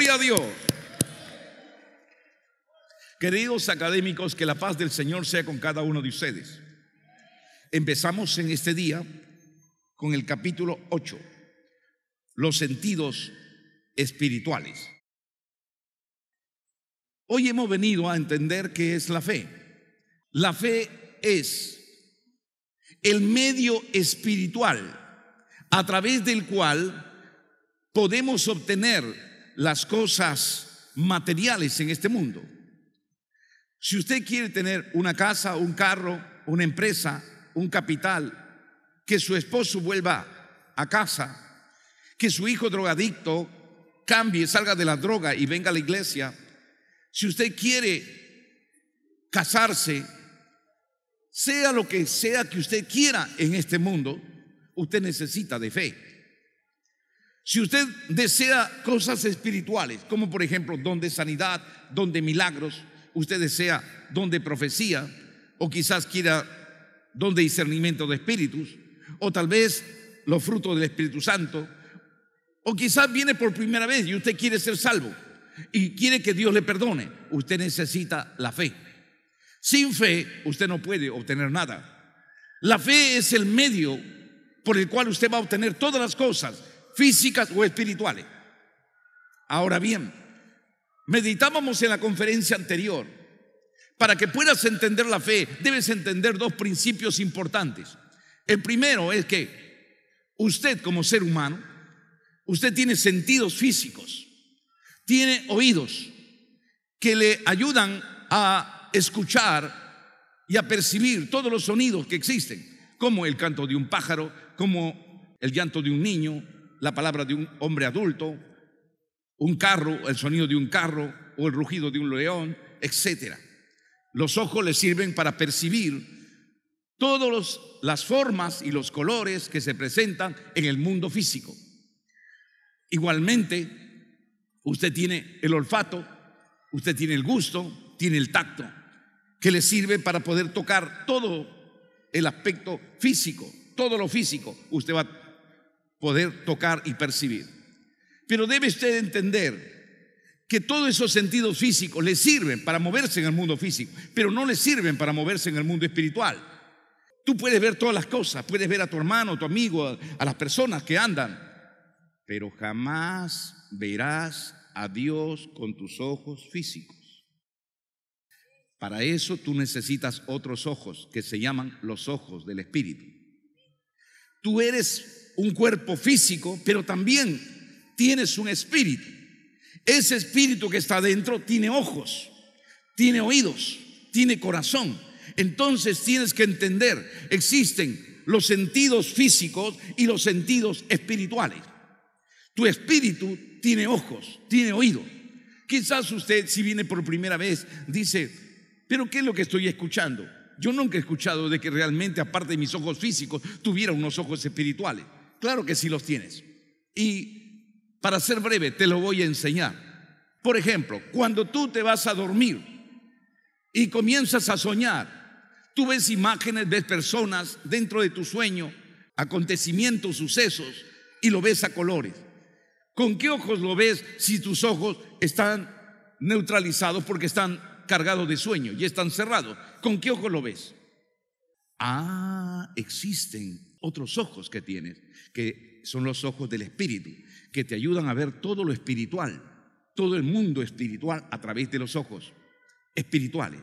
Gloria a Dios. Queridos académicos, que la paz del Señor sea con cada uno de ustedes. Empezamos en este día con el capítulo 8, los sentidos espirituales. Hoy hemos venido a entender qué es la fe. La fe es el medio espiritual a través del cual podemos obtener las cosas materiales en este mundo. Si usted quiere tener una casa, un carro, una empresa, un capital, que su esposo vuelva a casa, que su hijo drogadicto cambie, salga de la droga y venga a la iglesia. Si usted quiere casarse, sea lo que sea que usted quiera en este mundo, usted necesita de fe. Si usted desea cosas espirituales, como por ejemplo don de sanidad, don de milagros, usted desea don de profecía, o quizás quiera don de discernimiento de espíritus, o tal vez los frutos del Espíritu Santo, o quizás viene por primera vez y usted quiere ser salvo y quiere que Dios le perdone, usted necesita la fe. Sin fe usted no puede obtener nada. La fe es el medio por el cual usted va a obtener todas las cosas físicas o espirituales. Ahora bien, meditábamos en la conferencia anterior, para que puedas entender la fe, debes entender dos principios importantes. El primero es que usted como ser humano, usted tiene sentidos físicos, tiene oídos que le ayudan a escuchar y a percibir todos los sonidos que existen, como el canto de un pájaro, como el llanto de un niño, la palabra de un hombre adulto, un carro, el sonido de un carro o el rugido de un león, etc. Los ojos le sirven para percibir todas las formas y los colores que se presentan en el mundo físico. Igualmente, usted tiene el olfato, usted tiene el gusto, tiene el tacto, que le sirve para poder tocar todo el aspecto físico, todo lo físico. Usted va poder tocar y percibir. Pero debe usted entender que todos esos sentidos físicos le sirven para moverse en el mundo físico, pero no le sirven para moverse en el mundo espiritual. Tú puedes ver todas las cosas, puedes ver a tu hermano, a tu amigo, a las personas que andan, pero jamás verás a Dios con tus ojos físicos. Para eso tú necesitas otros ojos que se llaman los ojos del Espíritu. Tú eres un cuerpo físico, pero también tienes un espíritu. Ese espíritu que está dentro tiene ojos, tiene oídos, tiene corazón. Entonces tienes que entender, existen los sentidos físicos y los sentidos espirituales. Tu espíritu tiene ojos, tiene oídos. Quizás usted, si viene por primera vez, dice, pero ¿qué es lo que estoy escuchando? Yo nunca he escuchado de que realmente, aparte de mis ojos físicos, tuviera unos ojos espirituales. Claro que sí los tienes. Y para ser breve, te lo voy a enseñar. Por ejemplo, cuando tú te vas a dormir y comienzas a soñar, tú ves imágenes, de personas dentro de tu sueño, acontecimientos, sucesos, y lo ves a colores. ¿Con qué ojos lo ves si tus ojos están neutralizados porque están cargados de sueño y están cerrados? ¿Con qué ojos lo ves? Ah, existen otros ojos que tienes, que son los ojos del Espíritu, que te ayudan a ver todo lo espiritual, todo el mundo espiritual a través de los ojos espirituales.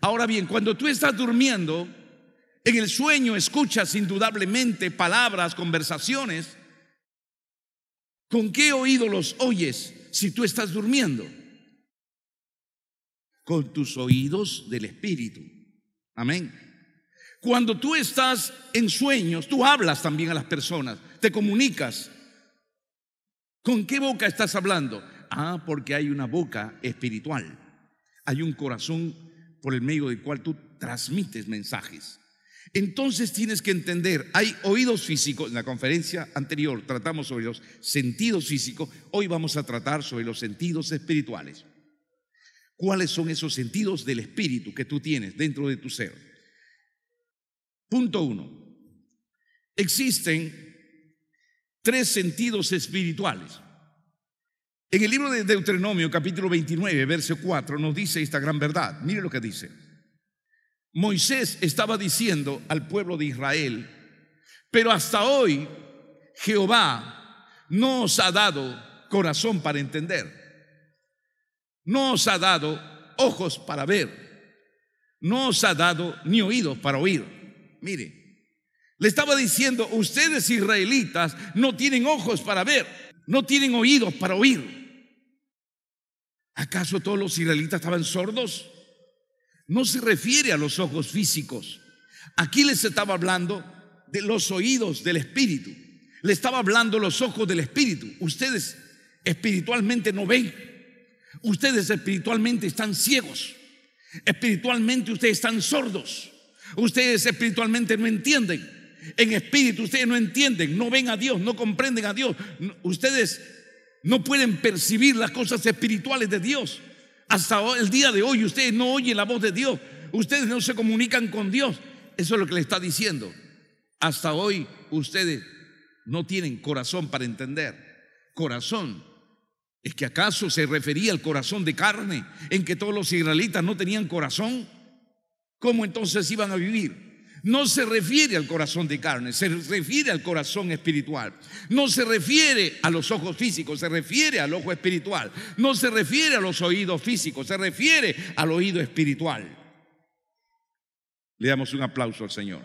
Ahora bien, cuando tú estás durmiendo, en el sueño escuchas indudablemente palabras, conversaciones. ¿Con qué oído los oyes si tú estás durmiendo? Con tus oídos del Espíritu. Amén. Cuando tú estás en sueños, tú hablas también a las personas, te comunicas. ¿Con qué boca estás hablando? Ah, porque hay una boca espiritual. Hay un corazón por el medio del cual tú transmites mensajes. Entonces tienes que entender, hay oídos físicos, en la conferencia anterior tratamos sobre los sentidos físicos, hoy vamos a tratar sobre los sentidos espirituales. ¿Cuáles son esos sentidos del espíritu que tú tienes dentro de tu ser? Punto uno. Existen tres sentidos espirituales. En el libro de Deuteronomio, capítulo 29, verso 4, nos dice esta gran verdad. Mire lo que dice. Moisés estaba diciendo al pueblo de Israel, pero hasta hoy Jehová no os ha dado corazón para entender, no os ha dado ojos para ver, no os ha dado ni oídos para oír Mire, le estaba diciendo, ustedes israelitas no tienen ojos para ver, no tienen oídos para oír. ¿Acaso todos los israelitas estaban sordos? No se refiere a los ojos físicos. Aquí les estaba hablando de los oídos del espíritu. Le estaba hablando los ojos del espíritu. Ustedes espiritualmente no ven. Ustedes espiritualmente están ciegos. Espiritualmente ustedes están sordos. Ustedes espiritualmente no entienden. En espíritu ustedes no entienden, no ven a Dios, no comprenden a Dios. Ustedes no pueden percibir las cosas espirituales de Dios. Hasta el día de hoy ustedes no oyen la voz de Dios. Ustedes no se comunican con Dios. Eso es lo que le está diciendo. Hasta hoy ustedes no tienen corazón para entender. Corazón. ¿Es que acaso se refería al corazón de carne en que todos los israelitas no tenían corazón? cómo entonces iban a vivir. No se refiere al corazón de carne, se refiere al corazón espiritual. No se refiere a los ojos físicos, se refiere al ojo espiritual. No se refiere a los oídos físicos, se refiere al oído espiritual. Le damos un aplauso al Señor.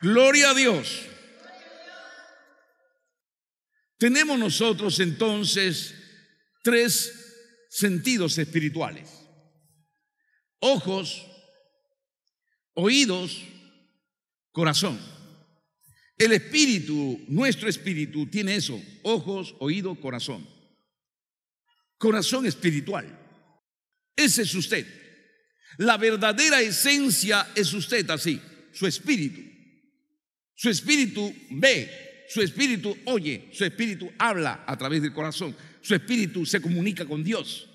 Gloria a Dios. Tenemos nosotros entonces tres sentidos espirituales. Ojos, oídos, corazón. El espíritu, nuestro espíritu, tiene eso, ojos, oído, corazón. Corazón espiritual. Ese es usted. La verdadera esencia es usted así, su espíritu. Su espíritu ve, su espíritu oye, su espíritu habla a través del corazón, su espíritu se comunica con Dios.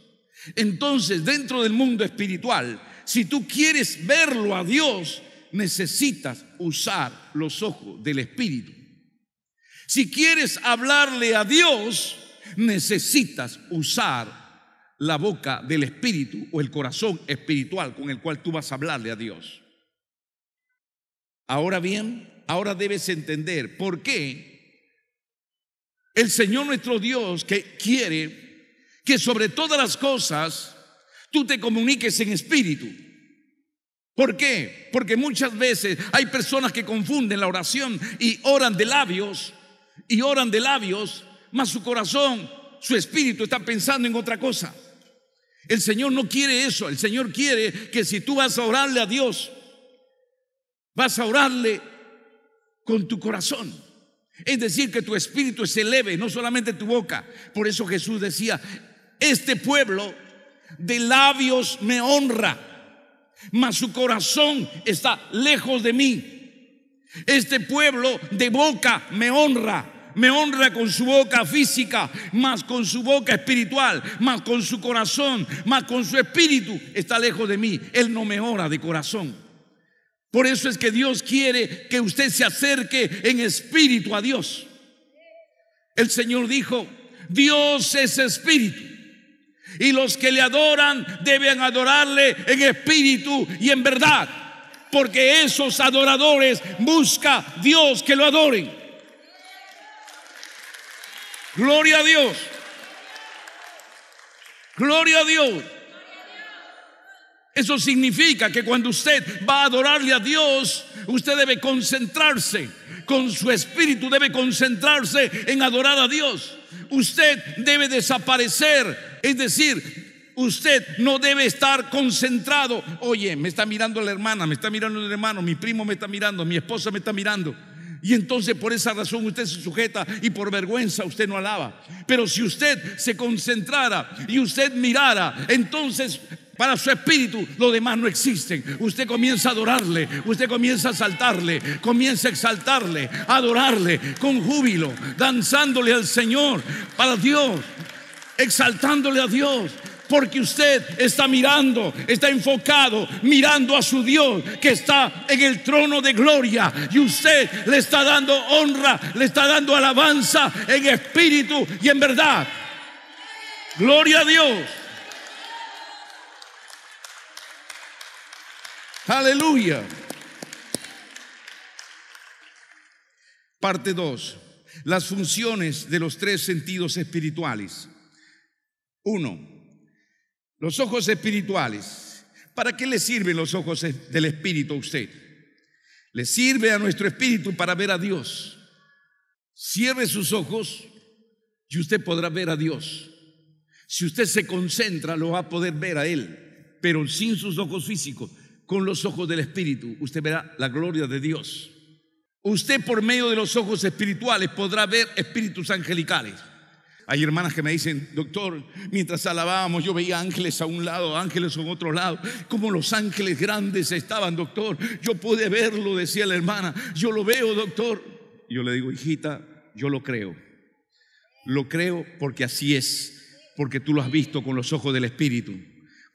Entonces, dentro del mundo espiritual, si tú quieres verlo a Dios, necesitas usar los ojos del espíritu. Si quieres hablarle a Dios, necesitas usar la boca del espíritu o el corazón espiritual con el cual tú vas a hablarle a Dios. Ahora bien, ahora debes entender por qué el Señor nuestro Dios que quiere que sobre todas las cosas tú te comuniques en espíritu. ¿Por qué? Porque muchas veces hay personas que confunden la oración y oran de labios, y oran de labios, mas su corazón, su espíritu está pensando en otra cosa. El Señor no quiere eso, el Señor quiere que si tú vas a orarle a Dios, vas a orarle con tu corazón. Es decir, que tu espíritu se eleve, no solamente tu boca. Por eso Jesús decía, este pueblo de labios me honra, mas su corazón está lejos de mí. Este pueblo de boca me honra. Me honra con su boca física, mas con su boca espiritual, mas con su corazón, mas con su espíritu. Está lejos de mí. Él no me honra de corazón. Por eso es que Dios quiere que usted se acerque en espíritu a Dios. El Señor dijo, Dios es espíritu. Y los que le adoran deben adorarle en espíritu y en verdad. Porque esos adoradores busca Dios que lo adoren. Gloria a Dios. Gloria a Dios. Eso significa que cuando usted va a adorarle a Dios, usted debe concentrarse, con su espíritu debe concentrarse en adorar a Dios. Usted debe desaparecer, es decir, usted no debe estar concentrado. Oye, me está mirando la hermana, me está mirando el hermano, mi primo me está mirando, mi esposa me está mirando. Y entonces por esa razón usted se sujeta y por vergüenza usted no alaba. Pero si usted se concentrara y usted mirara, entonces para su espíritu lo demás no existen. Usted comienza a adorarle, usted comienza a saltarle, comienza a exaltarle, a adorarle con júbilo, danzándole al Señor, para Dios, exaltándole a Dios. Porque usted está mirando, está enfocado, mirando a su Dios que está en el trono de gloria. Y usted le está dando honra, le está dando alabanza en espíritu y en verdad. Gloria a Dios. Aleluya. Parte 2. Las funciones de los tres sentidos espirituales. 1. Los ojos espirituales. ¿Para qué le sirven los ojos del espíritu a usted? Le sirve a nuestro espíritu para ver a Dios. Cierre sus ojos y usted podrá ver a Dios. Si usted se concentra, lo va a poder ver a Él, pero sin sus ojos físicos con los ojos del Espíritu, usted verá la gloria de Dios. Usted por medio de los ojos espirituales podrá ver espíritus angelicales. Hay hermanas que me dicen, doctor, mientras alabábamos yo veía ángeles a un lado, ángeles a otro lado, como los ángeles grandes estaban, doctor. Yo pude verlo, decía la hermana, yo lo veo, doctor. yo le digo, hijita, yo lo creo. Lo creo porque así es, porque tú lo has visto con los ojos del Espíritu.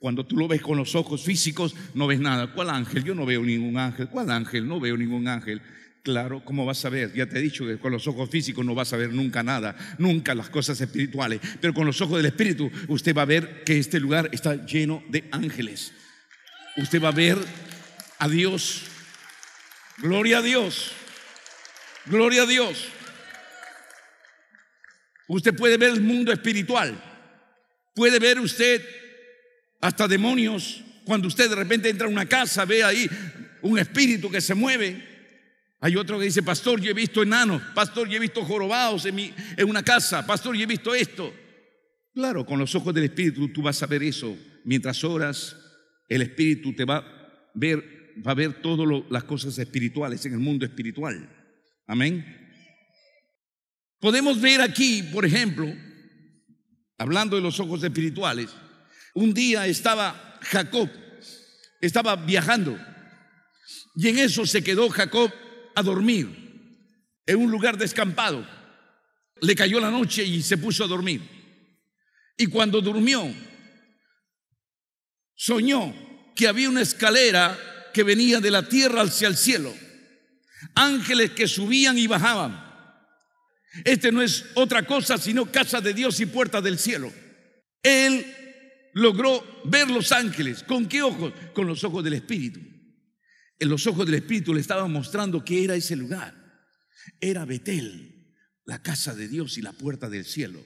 Cuando tú lo ves con los ojos físicos, no ves nada. ¿Cuál ángel? Yo no veo ningún ángel. ¿Cuál ángel? No veo ningún ángel. Claro, ¿cómo vas a ver? Ya te he dicho que con los ojos físicos no vas a ver nunca nada, nunca las cosas espirituales, pero con los ojos del Espíritu usted va a ver que este lugar está lleno de ángeles. Usted va a ver a Dios. Gloria a Dios. Gloria a Dios. Usted puede ver el mundo espiritual. Puede ver usted hasta demonios. Cuando usted de repente entra a una casa, ve ahí un espíritu que se mueve. Hay otro que dice, pastor, yo he visto enanos, pastor, yo he visto jorobados en, mi, en una casa, pastor, yo he visto esto. Claro, con los ojos del espíritu tú vas a ver eso. Mientras oras, el espíritu te va a ver, va a ver todas las cosas espirituales en el mundo espiritual. Amén. Podemos ver aquí, por ejemplo, hablando de los ojos espirituales, un día estaba Jacob, estaba viajando, y en eso se quedó Jacob a dormir, en un lugar descampado. Le cayó la noche y se puso a dormir. Y cuando durmió, soñó que había una escalera que venía de la tierra hacia el cielo. Ángeles que subían y bajaban. Este no es otra cosa sino casa de Dios y puerta del cielo. Él logró ver los ángeles. ¿Con qué ojos? Con los ojos del Espíritu. En los ojos del Espíritu le estaba mostrando que era ese lugar. Era Betel, la casa de Dios y la puerta del cielo.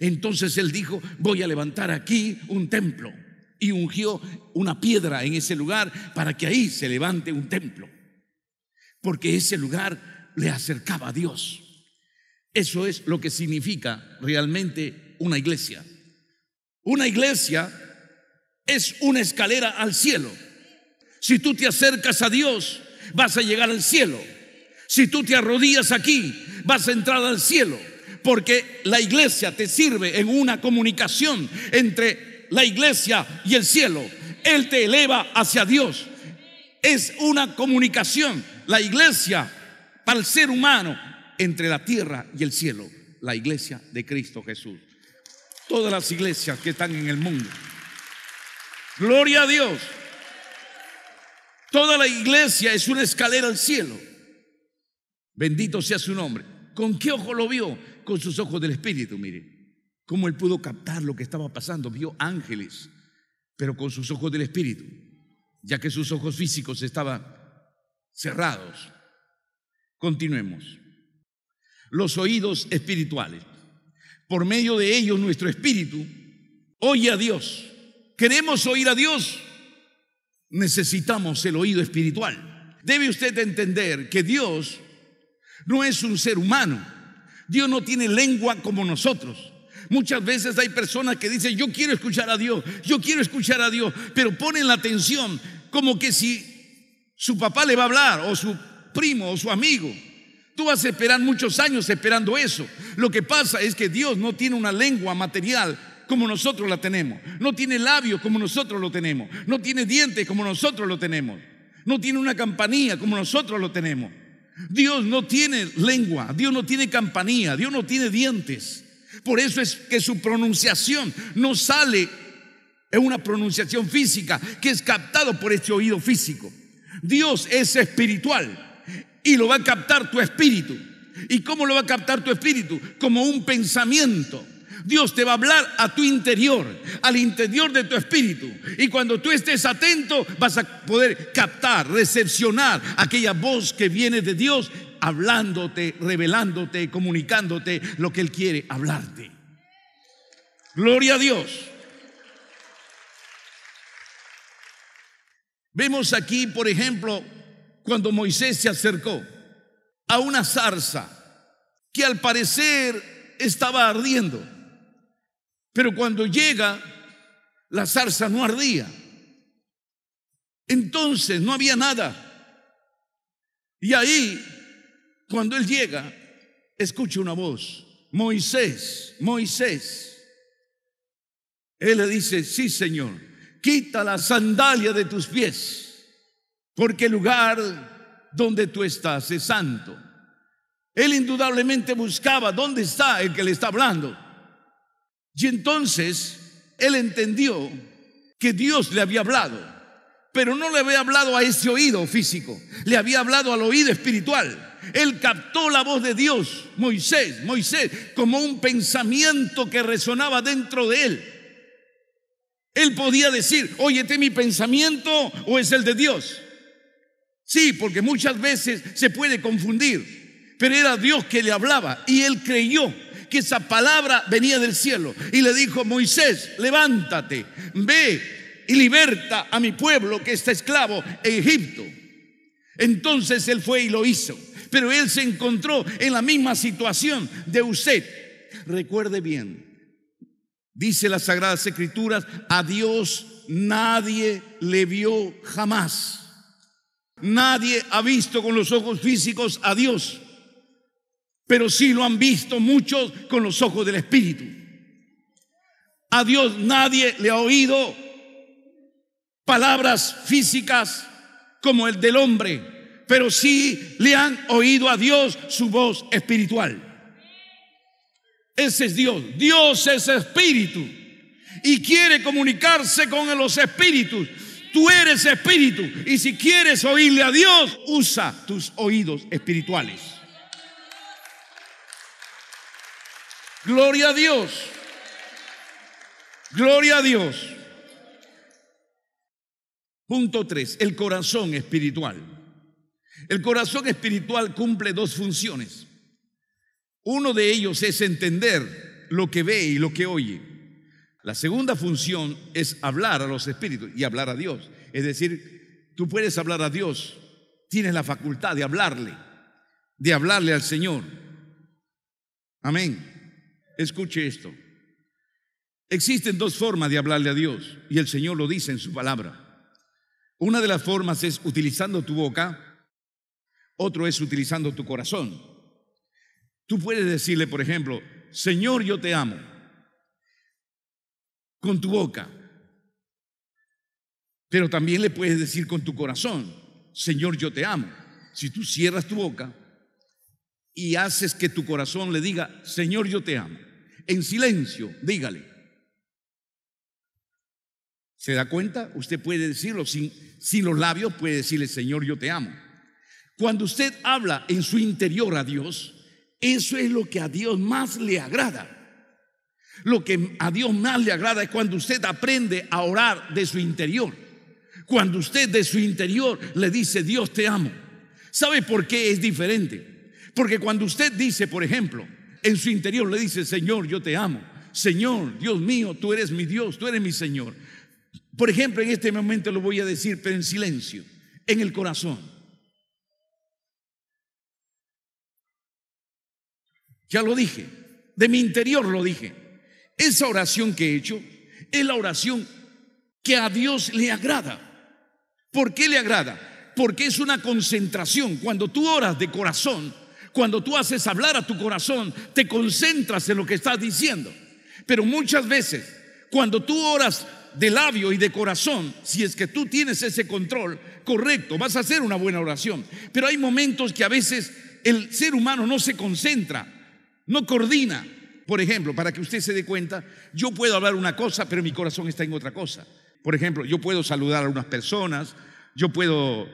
Entonces él dijo, voy a levantar aquí un templo. Y ungió una piedra en ese lugar para que ahí se levante un templo. Porque ese lugar le acercaba a Dios. Eso es lo que significa realmente una iglesia. Una iglesia es una escalera al cielo. Si tú te acercas a Dios, vas a llegar al cielo. Si tú te arrodillas aquí, vas a entrar al cielo. Porque la iglesia te sirve en una comunicación entre la iglesia y el cielo. Él te eleva hacia Dios. Es una comunicación. La iglesia para el ser humano entre la tierra y el cielo. La iglesia de Cristo Jesús todas las iglesias que están en el mundo. Gloria a Dios. Toda la iglesia es una escalera al cielo. Bendito sea su nombre. ¿Con qué ojo lo vio? Con sus ojos del Espíritu, mire. Cómo él pudo captar lo que estaba pasando. Vio ángeles, pero con sus ojos del Espíritu, ya que sus ojos físicos estaban cerrados. Continuemos. Los oídos espirituales por medio de ellos nuestro espíritu oye a Dios. ¿Queremos oír a Dios? Necesitamos el oído espiritual. Debe usted entender que Dios no es un ser humano. Dios no tiene lengua como nosotros. Muchas veces hay personas que dicen, yo quiero escuchar a Dios, yo quiero escuchar a Dios, pero ponen la atención como que si su papá le va a hablar o su primo o su amigo. Tú vas a esperar muchos años esperando eso. Lo que pasa es que Dios no tiene una lengua material como nosotros la tenemos. No tiene labios como nosotros lo tenemos. No tiene dientes como nosotros lo tenemos. No tiene una campanilla como nosotros lo tenemos. Dios no tiene lengua, Dios no tiene campanilla, Dios no tiene dientes. Por eso es que su pronunciación no sale, en una pronunciación física que es captado por este oído físico. Dios es espiritual y lo va a captar tu espíritu. ¿Y cómo lo va a captar tu espíritu? Como un pensamiento. Dios te va a hablar a tu interior, al interior de tu espíritu. Y cuando tú estés atento, vas a poder captar, recepcionar aquella voz que viene de Dios, hablándote, revelándote, comunicándote lo que Él quiere hablarte. Gloria a Dios. Vemos aquí, por ejemplo, cuando Moisés se acercó a una zarza que al parecer estaba ardiendo. Pero cuando llega, la zarza no ardía. Entonces no había nada. Y ahí, cuando él llega, escucha una voz. Moisés, Moisés. Él le dice, sí, Señor, quita la sandalia de tus pies porque el lugar donde tú estás es santo. Él indudablemente buscaba dónde está el que le está hablando. Y entonces él entendió que Dios le había hablado, pero no le había hablado a ese oído físico, le había hablado al oído espiritual. Él captó la voz de Dios, Moisés, Moisés, como un pensamiento que resonaba dentro de él. Él podía decir, óyete mi pensamiento o es el de Dios. Sí, porque muchas veces se puede confundir, pero era Dios que le hablaba y él creyó que esa palabra venía del cielo y le dijo, Moisés, levántate, ve y liberta a mi pueblo que está esclavo en Egipto. Entonces él fue y lo hizo, pero él se encontró en la misma situación de usted. Recuerde bien, dice las Sagradas Escrituras, a Dios nadie le vio jamás. Nadie ha visto con los ojos físicos a Dios, pero sí lo han visto muchos con los ojos del Espíritu. A Dios nadie le ha oído palabras físicas como el del hombre, pero sí le han oído a Dios su voz espiritual. Ese es Dios. Dios es espíritu y quiere comunicarse con los espíritus. Tú eres espíritu. Y si quieres oírle a Dios, usa tus oídos espirituales. Gloria a Dios. Gloria a Dios. Punto 3. El corazón espiritual. El corazón espiritual cumple dos funciones. Uno de ellos es entender lo que ve y lo que oye. La segunda función es hablar a los espíritus y hablar a Dios. Es decir, tú puedes hablar a Dios, tienes la facultad de hablarle, de hablarle al Señor. Amén. Escuche esto. Existen dos formas de hablarle a Dios y el Señor lo dice en su palabra. Una de las formas es utilizando tu boca, otro es utilizando tu corazón. Tú puedes decirle, por ejemplo, Señor, yo te amo con tu boca, pero también le puedes decir con tu corazón, Señor, yo te amo. Si tú cierras tu boca y haces que tu corazón le diga, Señor, yo te amo, en silencio, dígale. ¿Se da cuenta? Usted puede decirlo sin, sin los labios, puede decirle, Señor, yo te amo. Cuando usted habla en su interior a Dios, eso es lo que a Dios más le agrada. Lo que a Dios más le agrada es cuando usted aprende a orar de su interior. Cuando usted de su interior le dice, Dios te amo. ¿Sabe por qué es diferente? Porque cuando usted dice, por ejemplo, en su interior le dice, Señor, yo te amo. Señor, Dios mío, tú eres mi Dios, tú eres mi Señor. Por ejemplo, en este momento lo voy a decir, pero en silencio, en el corazón. Ya lo dije, de mi interior lo dije. Esa oración que he hecho es la oración que a Dios le agrada. ¿Por qué le agrada? Porque es una concentración. Cuando tú oras de corazón, cuando tú haces hablar a tu corazón, te concentras en lo que estás diciendo. Pero muchas veces, cuando tú oras de labio y de corazón, si es que tú tienes ese control correcto, vas a hacer una buena oración. Pero hay momentos que a veces el ser humano no se concentra, no coordina, por ejemplo, para que usted se dé cuenta, yo puedo hablar una cosa, pero mi corazón está en otra cosa. Por ejemplo, yo puedo saludar a unas personas, yo puedo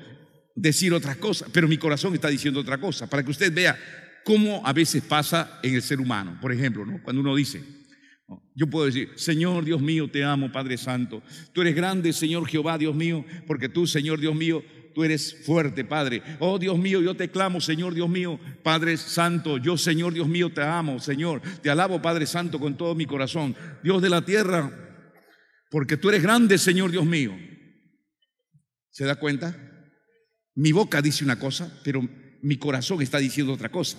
decir otras cosas, pero mi corazón está diciendo otra cosa, para que usted vea cómo a veces pasa en el ser humano. Por ejemplo, cuando uno dice, yo puedo decir, Señor Dios mío, te amo, Padre Santo. Tú eres grande, Señor Jehová, Dios mío, porque tú, Señor Dios mío, tú eres fuerte, Padre. Oh Dios mío, yo te clamo, Señor Dios mío, Padre Santo. Yo, Señor Dios mío, te amo, Señor. Te alabo, Padre Santo, con todo mi corazón. Dios de la tierra, porque tú eres grande, Señor Dios mío. ¿Se da cuenta? Mi boca dice una cosa, pero mi corazón está diciendo otra cosa.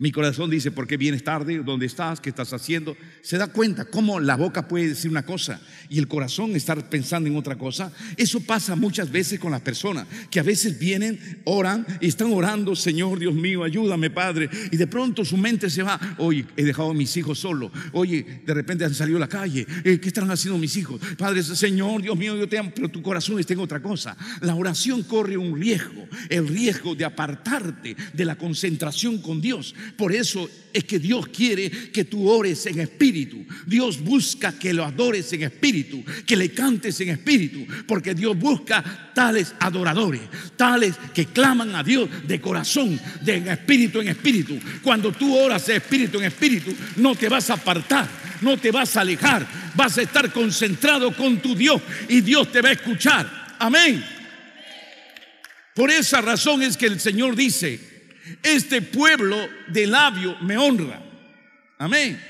Mi corazón dice, ¿por qué vienes tarde? ¿Dónde estás? ¿Qué estás haciendo? Se da cuenta cómo la boca puede decir una cosa y el corazón estar pensando en otra cosa. Eso pasa muchas veces con las personas que a veces vienen, oran y están orando, Señor Dios mío, ayúdame Padre. Y de pronto su mente se va, oye, he dejado a mis hijos solo Oye, de repente han salido a la calle. Eh, ¿Qué están haciendo mis hijos? Padre, Señor Dios mío, yo te amo, pero tu corazón está en otra cosa. La oración corre un riesgo, el riesgo de apartarte de la concentración con Dios por eso es que Dios quiere que tú ores en espíritu. Dios busca que lo adores en espíritu, que le cantes en espíritu, porque Dios busca tales adoradores, tales que claman a Dios de corazón, de espíritu en espíritu. Cuando tú oras de espíritu en espíritu, no te vas a apartar, no te vas a alejar, vas a estar concentrado con tu Dios y Dios te va a escuchar. Amén. Por esa razón es que el Señor dice, este pueblo de labio me honra. Amén.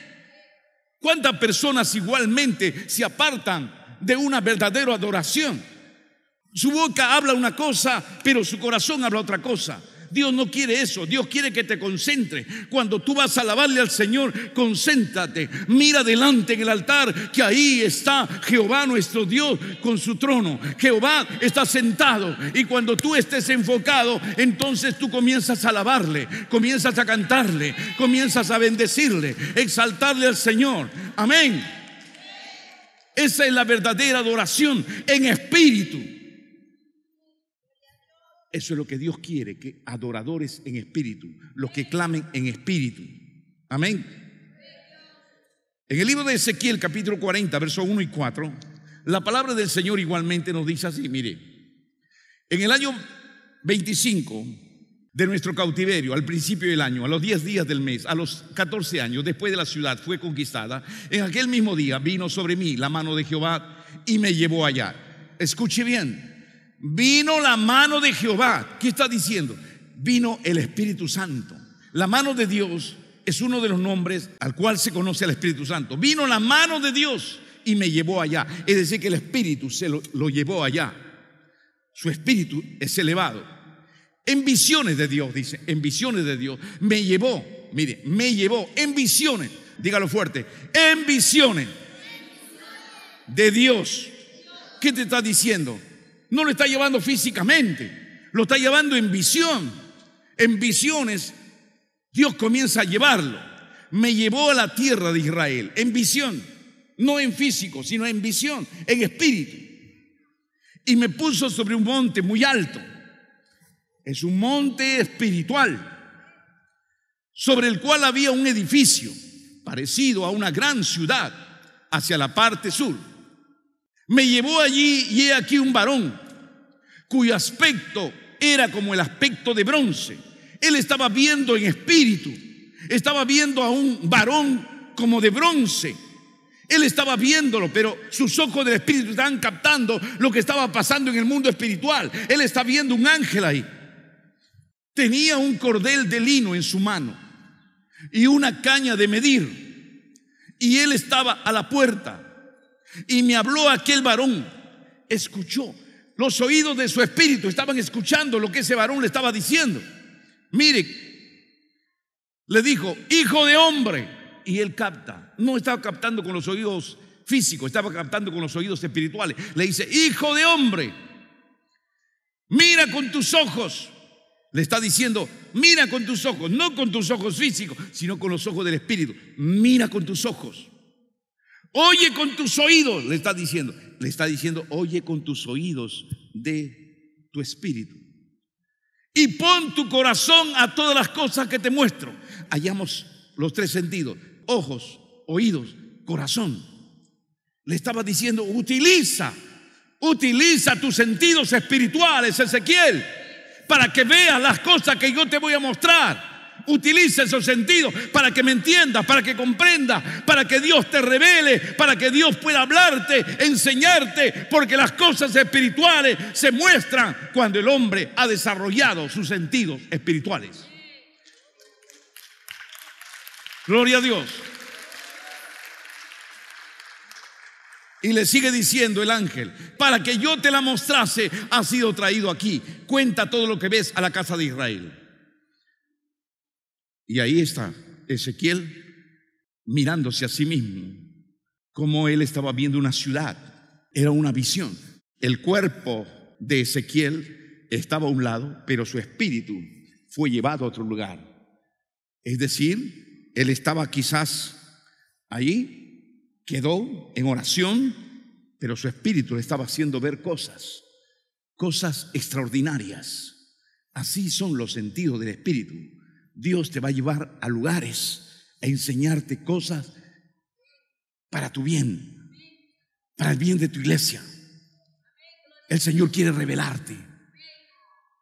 ¿Cuántas personas igualmente se apartan de una verdadera adoración? Su boca habla una cosa, pero su corazón habla otra cosa. Dios no quiere eso, Dios quiere que te concentres. Cuando tú vas a alabarle al Señor, concéntrate, mira delante en el altar, que ahí está Jehová nuestro Dios con su trono. Jehová está sentado y cuando tú estés enfocado, entonces tú comienzas a alabarle, comienzas a cantarle, comienzas a bendecirle, exaltarle al Señor. Amén. Esa es la verdadera adoración en espíritu. Eso es lo que Dios quiere, que adoradores en espíritu, los que clamen en espíritu. Amén. En el libro de Ezequiel capítulo 40, versos 1 y 4, la palabra del Señor igualmente nos dice así, mire, en el año 25 de nuestro cautiverio, al principio del año, a los 10 días del mes, a los 14 años, después de la ciudad fue conquistada, en aquel mismo día vino sobre mí la mano de Jehová y me llevó allá. Escuche bien, Vino la mano de Jehová. ¿Qué está diciendo? Vino el Espíritu Santo. La mano de Dios es uno de los nombres al cual se conoce al Espíritu Santo. Vino la mano de Dios y me llevó allá. Es decir, que el Espíritu se lo, lo llevó allá. Su Espíritu es elevado. En visiones de Dios, dice, en visiones de Dios. Me llevó, mire, me llevó en visiones. Dígalo fuerte, en visiones de Dios. ¿Qué te está diciendo? no lo está llevando físicamente, lo está llevando en visión. En visiones Dios comienza a llevarlo. Me llevó a la tierra de Israel, en visión, no en físico, sino en visión, en espíritu. Y me puso sobre un monte muy alto. Es un monte espiritual, sobre el cual había un edificio parecido a una gran ciudad hacia la parte sur me llevó allí y he aquí un varón cuyo aspecto era como el aspecto de bronce. Él estaba viendo en espíritu, estaba viendo a un varón como de bronce. Él estaba viéndolo, pero sus ojos del espíritu estaban captando lo que estaba pasando en el mundo espiritual. Él está viendo un ángel ahí. Tenía un cordel de lino en su mano y una caña de medir. Y él estaba a la puerta y me habló aquel varón, escuchó, los oídos de su espíritu estaban escuchando lo que ese varón le estaba diciendo. Mire, le dijo, hijo de hombre. Y él capta, no estaba captando con los oídos físicos, estaba captando con los oídos espirituales. Le dice, hijo de hombre, mira con tus ojos. Le está diciendo, mira con tus ojos, no con tus ojos físicos, sino con los ojos del Espíritu. Mira con tus ojos. Oye con tus oídos, le está diciendo. Le está diciendo, oye con tus oídos de tu espíritu. Y pon tu corazón a todas las cosas que te muestro. Hallamos los tres sentidos, ojos, oídos, corazón. Le estaba diciendo, utiliza, utiliza tus sentidos espirituales, Ezequiel, para que veas las cosas que yo te voy a mostrar. Utiliza esos sentidos para que me entiendas, para que comprendas, para que Dios te revele, para que Dios pueda hablarte, enseñarte, porque las cosas espirituales se muestran cuando el hombre ha desarrollado sus sentidos espirituales. Gloria a Dios. Y le sigue diciendo el ángel, para que yo te la mostrase, has sido traído aquí. Cuenta todo lo que ves a la casa de Israel. Y ahí está Ezequiel mirándose a sí mismo, como él estaba viendo una ciudad. Era una visión. El cuerpo de Ezequiel estaba a un lado, pero su espíritu fue llevado a otro lugar. Es decir, él estaba quizás ahí, quedó en oración, pero su espíritu le estaba haciendo ver cosas, cosas extraordinarias. Así son los sentidos del espíritu. Dios te va a llevar a lugares, a enseñarte cosas para tu bien, para el bien de tu iglesia. El Señor quiere revelarte,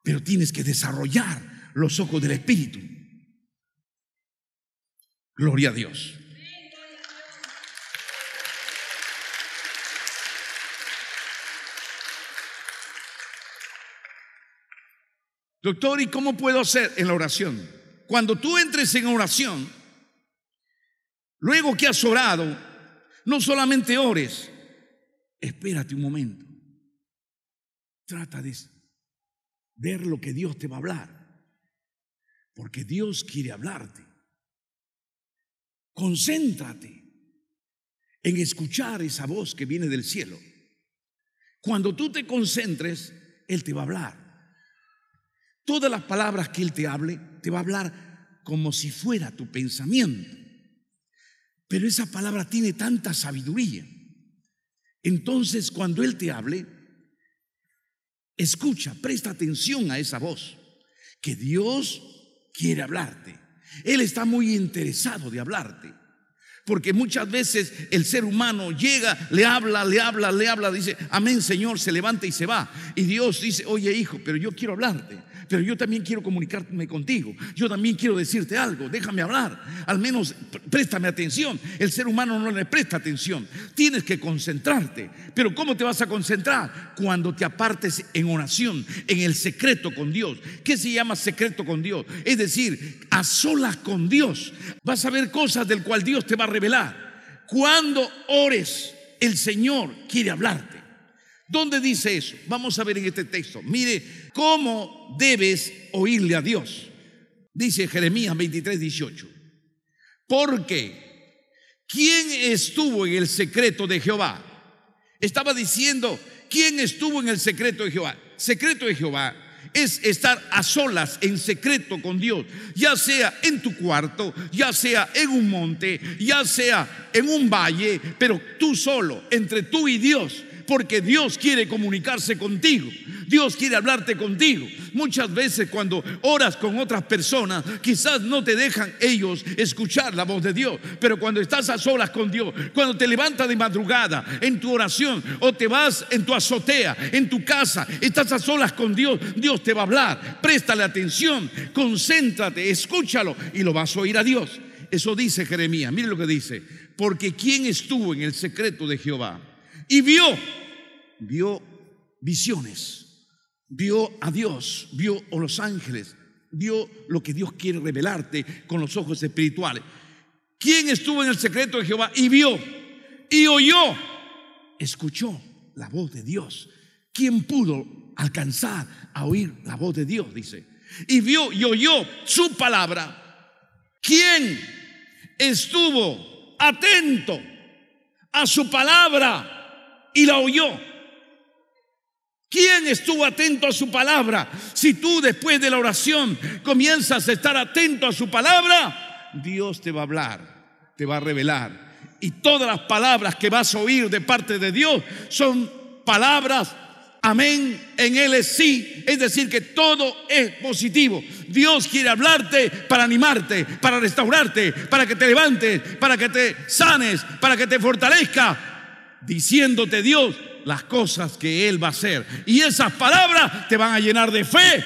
pero tienes que desarrollar los ojos del Espíritu. Gloria a Dios. Doctor, ¿y cómo puedo hacer en la oración? cuando tú entres en oración, luego que has orado, no solamente ores, espérate un momento. Trata de ver lo que Dios te va a hablar, porque Dios quiere hablarte. Concéntrate en escuchar esa voz que viene del cielo. Cuando tú te concentres, Él te va a hablar. Todas las palabras que Él te hable, va a hablar como si fuera tu pensamiento. Pero esa palabra tiene tanta sabiduría. Entonces, cuando Él te hable, escucha, presta atención a esa voz, que Dios quiere hablarte. Él está muy interesado de hablarte. Porque muchas veces el ser humano llega, le habla, le habla, le habla, dice, amén Señor, se levanta y se va. Y Dios dice, oye hijo, pero yo quiero hablarte, pero yo también quiero comunicarme contigo, yo también quiero decirte algo, déjame hablar, al menos préstame atención. El ser humano no le presta atención, tienes que concentrarte. Pero ¿cómo te vas a concentrar? Cuando te apartes en oración, en el secreto con Dios. ¿Qué se llama secreto con Dios? Es decir, a solas con Dios. Vas a ver cosas del cual Dios te va a revelar. Cuando ores, el Señor quiere hablarte. ¿Dónde dice eso? Vamos a ver en este texto. Mire cómo debes oírle a Dios. Dice Jeremías 23:18. Porque, ¿quién estuvo en el secreto de Jehová? Estaba diciendo, ¿quién estuvo en el secreto de Jehová? Secreto de Jehová es estar a solas, en secreto con Dios, ya sea en tu cuarto, ya sea en un monte, ya sea en un valle, pero tú solo, entre tú y Dios porque Dios quiere comunicarse contigo, Dios quiere hablarte contigo. Muchas veces cuando oras con otras personas, quizás no te dejan ellos escuchar la voz de Dios, pero cuando estás a solas con Dios, cuando te levantas de madrugada en tu oración o te vas en tu azotea, en tu casa, estás a solas con Dios, Dios te va a hablar. Préstale atención, concéntrate, escúchalo y lo vas a oír a Dios. Eso dice Jeremías, mire lo que dice, porque ¿quién estuvo en el secreto de Jehová? Y vio, vio visiones, vio a Dios, vio a los ángeles, vio lo que Dios quiere revelarte con los ojos espirituales. ¿Quién estuvo en el secreto de Jehová y vio y oyó? Escuchó la voz de Dios. ¿Quién pudo alcanzar a oír la voz de Dios? Dice. Y vio y oyó su palabra. ¿Quién estuvo atento a su palabra? y la oyó. ¿Quién estuvo atento a su palabra? Si tú después de la oración comienzas a estar atento a su palabra, Dios te va a hablar, te va a revelar. Y todas las palabras que vas a oír de parte de Dios son palabras, amén, en Él es sí. Es decir, que todo es positivo. Dios quiere hablarte para animarte, para restaurarte, para que te levantes, para que te sanes, para que te fortalezca, diciéndote Dios las cosas que Él va a hacer. Y esas palabras te van a llenar de fe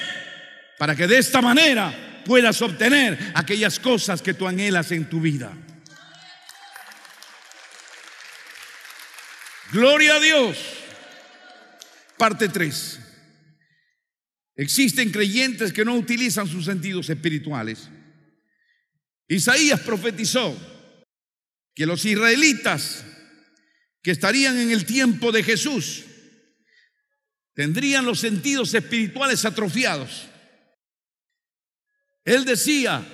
para que de esta manera puedas obtener aquellas cosas que tú anhelas en tu vida. Gloria a Dios. Parte 3. Existen creyentes que no utilizan sus sentidos espirituales. Isaías profetizó que los israelitas que estarían en el tiempo de Jesús tendrían los sentidos espirituales atrofiados. Él decía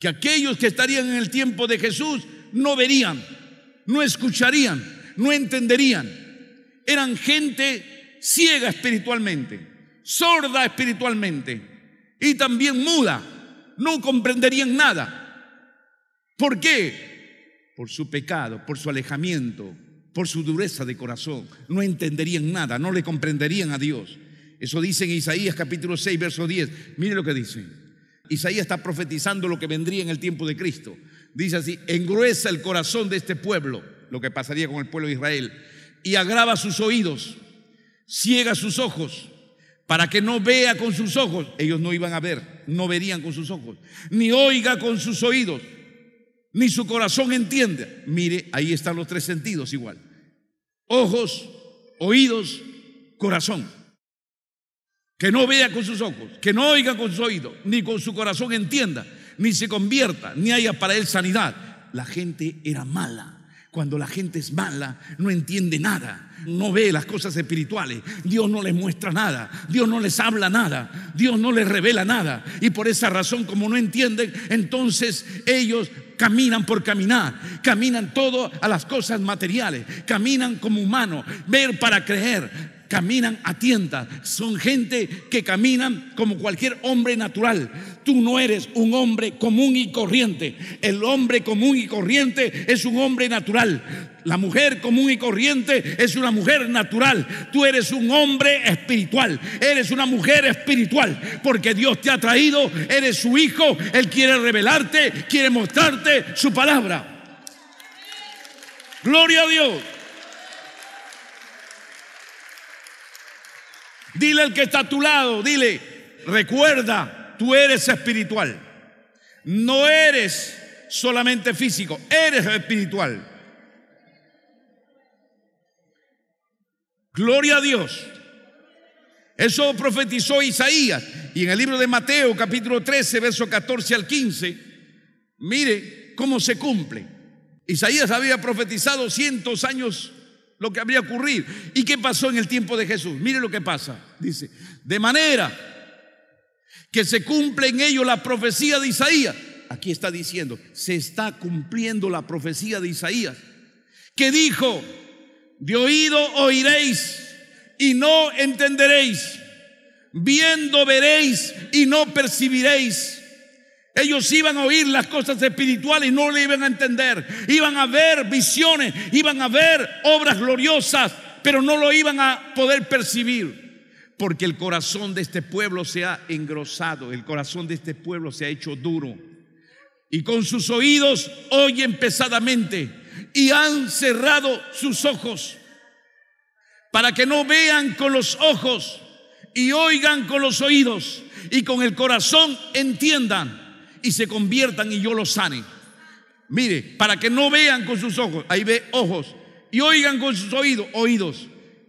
que aquellos que estarían en el tiempo de Jesús no verían, no escucharían, no entenderían. Eran gente ciega espiritualmente, sorda espiritualmente y también muda. No comprenderían nada. ¿Por qué? por su pecado, por su alejamiento, por su dureza de corazón. No entenderían nada, no le comprenderían a Dios. Eso dice en Isaías capítulo 6, verso 10. Mire lo que dice. Isaías está profetizando lo que vendría en el tiempo de Cristo. Dice así, engruesa el corazón de este pueblo, lo que pasaría con el pueblo de Israel, y agrava sus oídos, ciega sus ojos, para que no vea con sus ojos. Ellos no iban a ver, no verían con sus ojos, ni oiga con sus oídos ni su corazón entiende. Mire, ahí están los tres sentidos igual. Ojos, oídos, corazón. Que no vea con sus ojos, que no oiga con sus oídos, ni con su corazón entienda, ni se convierta, ni haya para él sanidad. La gente era mala. Cuando la gente es mala, no entiende nada, no ve las cosas espirituales, Dios no les muestra nada, Dios no les habla nada, Dios no les revela nada. Y por esa razón, como no entienden, entonces ellos caminan por caminar, caminan todo a las cosas materiales, caminan como humanos, ver para creer, caminan a tientas, son gente que caminan como cualquier hombre natural. Tú no eres un hombre común y corriente. El hombre común y corriente es un hombre natural. La mujer común y corriente es una mujer natural. Tú eres un hombre espiritual. Eres una mujer espiritual. Porque Dios te ha traído. Eres su hijo. Él quiere revelarte. Quiere mostrarte su palabra. Gloria a Dios. Dile al que está a tu lado, dile, recuerda, tú eres espiritual. No eres solamente físico, eres espiritual. Gloria a Dios. Eso profetizó Isaías. Y en el libro de Mateo, capítulo 13, verso 14 al 15, mire cómo se cumple. Isaías había profetizado cientos años lo que habría ocurrido. ¿Y qué pasó en el tiempo de Jesús? Mire lo que pasa. Dice, de manera que se cumple en ellos la profecía de Isaías. Aquí está diciendo, se está cumpliendo la profecía de Isaías, que dijo, de oído oiréis y no entenderéis, viendo veréis y no percibiréis ellos iban a oír las cosas espirituales y no le iban a entender. Iban a ver visiones, iban a ver obras gloriosas, pero no lo iban a poder percibir. Porque el corazón de este pueblo se ha engrosado, el corazón de este pueblo se ha hecho duro. Y con sus oídos oyen pesadamente y han cerrado sus ojos para que no vean con los ojos y oigan con los oídos y con el corazón entiendan y se conviertan y yo los sane. Mire, para que no vean con sus ojos, ahí ve ojos, y oigan con sus oídos, oídos,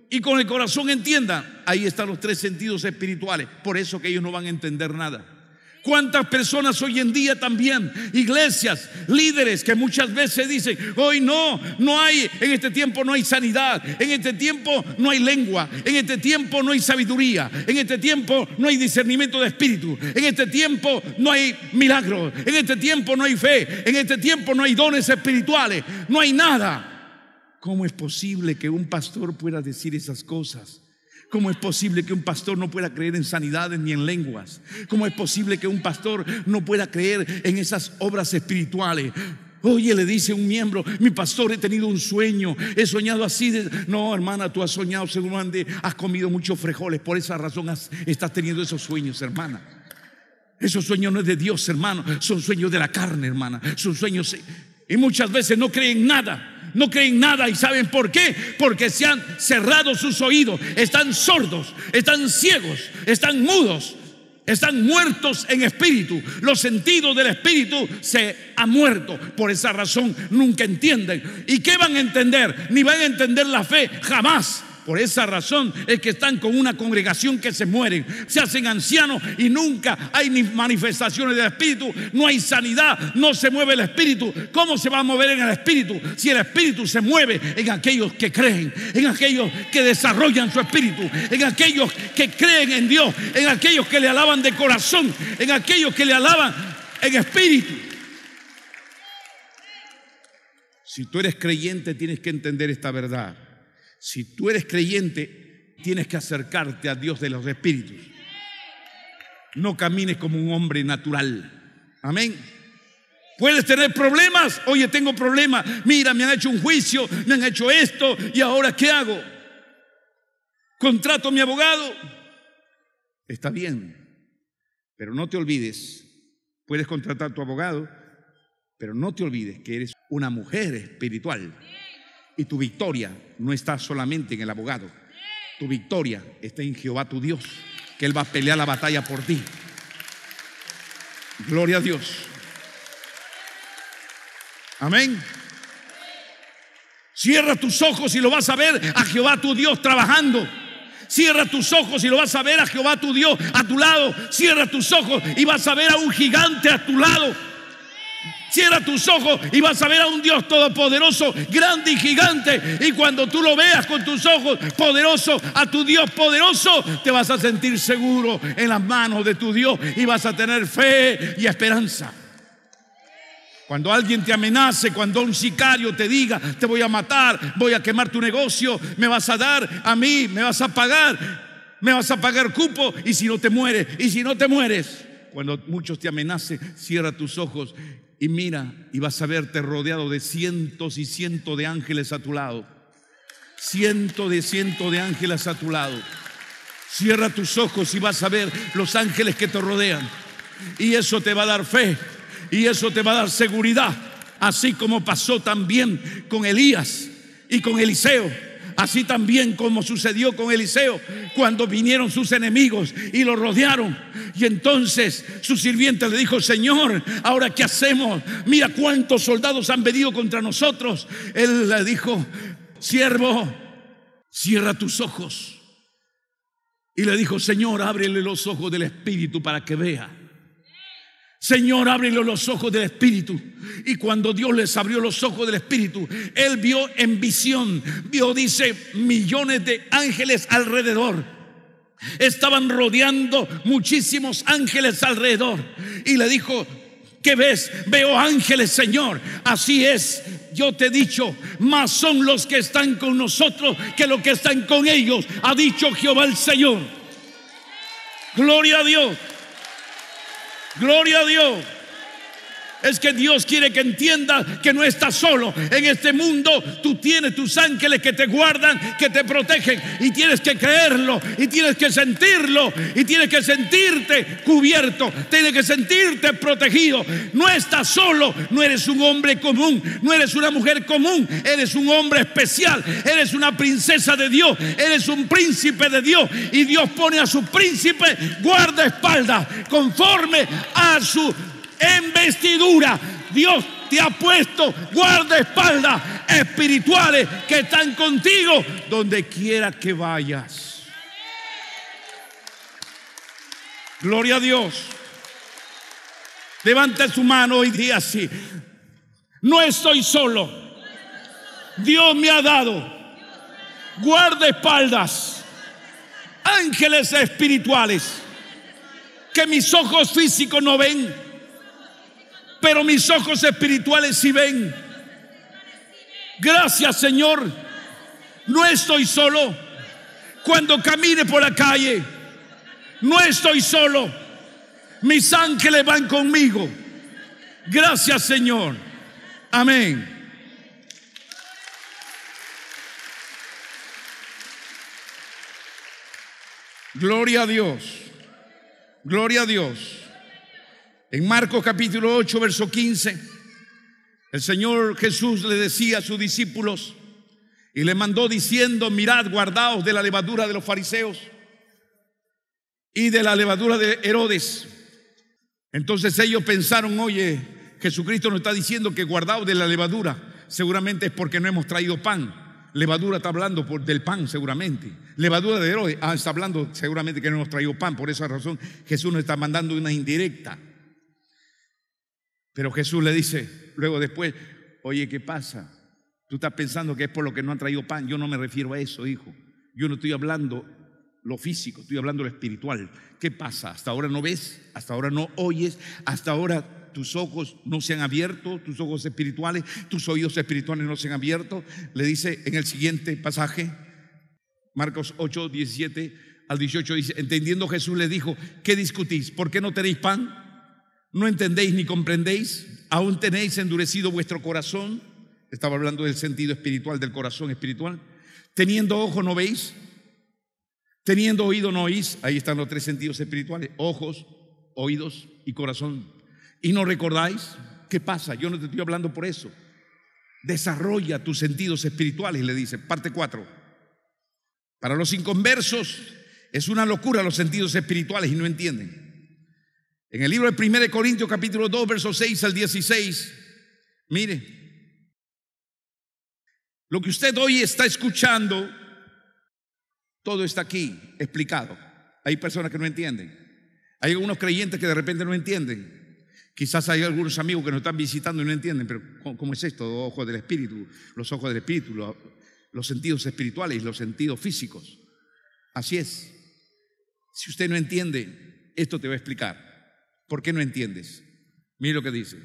y con el corazón entiendan, ahí están los tres sentidos espirituales, por eso que ellos no van a entender nada. ¿Cuántas personas hoy en día también, iglesias, líderes que muchas veces dicen, hoy no, no hay, en este tiempo no hay sanidad, en este tiempo no hay lengua, en este tiempo no hay sabiduría, en este tiempo no hay discernimiento de espíritu, en este tiempo no hay milagros, en este tiempo no hay fe, en este tiempo no hay dones espirituales, no hay nada. ¿Cómo es posible que un pastor pueda decir esas cosas? ¿Cómo es posible que un pastor no pueda creer en sanidades ni en lenguas? ¿Cómo es posible que un pastor no pueda creer en esas obras espirituales? Oye, le dice un miembro, mi pastor, he tenido un sueño, he soñado así. No, hermana, tú has soñado seguramente, has comido muchos frijoles, por esa razón estás teniendo esos sueños, hermana. Esos sueños no es de Dios, hermano, son sueños de la carne, hermana, son sueños... Y muchas veces no creen nada, no creen nada y saben por qué. Porque se han cerrado sus oídos. Están sordos, están ciegos, están mudos, están muertos en espíritu. Los sentidos del espíritu se han muerto. Por esa razón nunca entienden. ¿Y qué van a entender? Ni van a entender la fe jamás. Por esa razón es que están con una congregación que se mueren, se hacen ancianos y nunca hay manifestaciones del Espíritu, no hay sanidad, no se mueve el Espíritu. ¿Cómo se va a mover en el Espíritu si el Espíritu se mueve en aquellos que creen, en aquellos que desarrollan su Espíritu, en aquellos que creen en Dios, en aquellos que le alaban de corazón, en aquellos que le alaban en espíritu? Si tú eres creyente, tienes que entender esta verdad. Si tú eres creyente, tienes que acercarte a Dios de los espíritus. No camines como un hombre natural. Amén. Puedes tener problemas. Oye, tengo problemas. Mira, me han hecho un juicio, me han hecho esto y ahora ¿qué hago? Contrato a mi abogado. Está bien. Pero no te olvides, puedes contratar a tu abogado, pero no te olvides que eres una mujer espiritual. Y tu victoria no está solamente en el abogado. Tu victoria está en Jehová tu Dios, que Él va a pelear la batalla por ti. Gloria a Dios. Amén. Cierra tus ojos y lo vas a ver a Jehová tu Dios trabajando. Cierra tus ojos y lo vas a ver a Jehová tu Dios a tu lado. Cierra tus ojos y vas a ver a un gigante a tu lado Cierra tus ojos y vas a ver a un Dios todopoderoso, grande y gigante. Y cuando tú lo veas con tus ojos poderoso, a tu Dios poderoso, te vas a sentir seguro en las manos de tu Dios y vas a tener fe y esperanza. Cuando alguien te amenace, cuando un sicario te diga, te voy a matar, voy a quemar tu negocio, me vas a dar a mí, me vas a pagar, me vas a pagar cupo y si no te mueres, y si no te mueres. Cuando muchos te amenacen, cierra tus ojos y mira y vas a verte rodeado de cientos y cientos de ángeles a tu lado. Cientos de cientos de ángeles a tu lado. Cierra tus ojos y vas a ver los ángeles que te rodean. Y eso te va a dar fe y eso te va a dar seguridad, así como pasó también con Elías y con Eliseo Así también como sucedió con Eliseo cuando vinieron sus enemigos y lo rodearon. Y entonces su sirviente le dijo, Señor, ahora qué hacemos? Mira cuántos soldados han venido contra nosotros. Él le dijo, siervo, cierra tus ojos. Y le dijo, Señor, ábrele los ojos del Espíritu para que vea. Señor, ábrele los ojos del Espíritu. Y cuando Dios les abrió los ojos del Espíritu, Él vio en visión, vio, dice, millones de ángeles alrededor. Estaban rodeando muchísimos ángeles alrededor. Y le dijo, ¿qué ves? Veo ángeles, Señor. Así es, yo te he dicho, más son los que están con nosotros que los que están con ellos, ha dicho Jehová el Señor. Gloria a Dios. Gloria a Dios es que Dios quiere que entiendas que no estás solo. En este mundo tú tienes tus ángeles que te guardan, que te protegen. Y tienes que creerlo, y tienes que sentirlo, y tienes que sentirte cubierto, tienes que sentirte protegido. No estás solo, no eres un hombre común, no eres una mujer común, eres un hombre especial, eres una princesa de Dios, eres un príncipe de Dios. Y Dios pone a su príncipe guarda espalda conforme a su en vestidura Dios te ha puesto guardaespaldas espirituales que están contigo donde quiera que vayas. Gloria a Dios. levanta su mano y día así. No estoy solo. Dios me ha dado guardaespaldas, ángeles espirituales que mis ojos físicos no ven pero mis ojos espirituales sí ven. Gracias Señor, no estoy solo. Cuando camine por la calle, no estoy solo. Mis ángeles van conmigo. Gracias Señor. Amén. Gloria a Dios. Gloria a Dios. En Marcos capítulo 8, verso 15, el Señor Jesús le decía a sus discípulos y le mandó diciendo, mirad, guardaos de la levadura de los fariseos y de la levadura de Herodes. Entonces ellos pensaron, oye, Jesucristo nos está diciendo que guardaos de la levadura. Seguramente es porque no hemos traído pan. Levadura está hablando del pan, seguramente. Levadura de Herodes, ah, está hablando seguramente que no hemos traído pan. Por esa razón Jesús nos está mandando una indirecta. Pero Jesús le dice luego después, oye, ¿qué pasa? Tú estás pensando que es por lo que no han traído pan. Yo no me refiero a eso, hijo. Yo no estoy hablando lo físico, estoy hablando lo espiritual. ¿Qué pasa? Hasta ahora no ves, hasta ahora no oyes, hasta ahora tus ojos no se han abierto, tus ojos espirituales, tus oídos espirituales no se han abierto. Le dice en el siguiente pasaje, Marcos 8, 17 al 18, dice, entendiendo Jesús le dijo, ¿qué discutís? ¿Por qué no tenéis pan? ¿No entendéis ni comprendéis? ¿Aún tenéis endurecido vuestro corazón? Estaba hablando del sentido espiritual, del corazón espiritual. Teniendo ojo no veis, teniendo oído no oís. Ahí están los tres sentidos espirituales, ojos, oídos y corazón. ¿Y no recordáis? ¿Qué pasa? Yo no te estoy hablando por eso. Desarrolla tus sentidos espirituales, le dice, parte 4. Para los inconversos es una locura los sentidos espirituales y no entienden. En el libro de 1 Corintios capítulo 2, versos 6 al 16, mire, lo que usted hoy está escuchando, todo está aquí explicado. Hay personas que no entienden. Hay algunos creyentes que de repente no entienden. Quizás hay algunos amigos que nos están visitando y no entienden, pero ¿cómo es esto? Los ojos del espíritu, los ojos del espíritu, los sentidos espirituales y los sentidos físicos. Así es. Si usted no entiende, esto te va a explicar. ¿Por qué no entiendes? Mira lo que dice.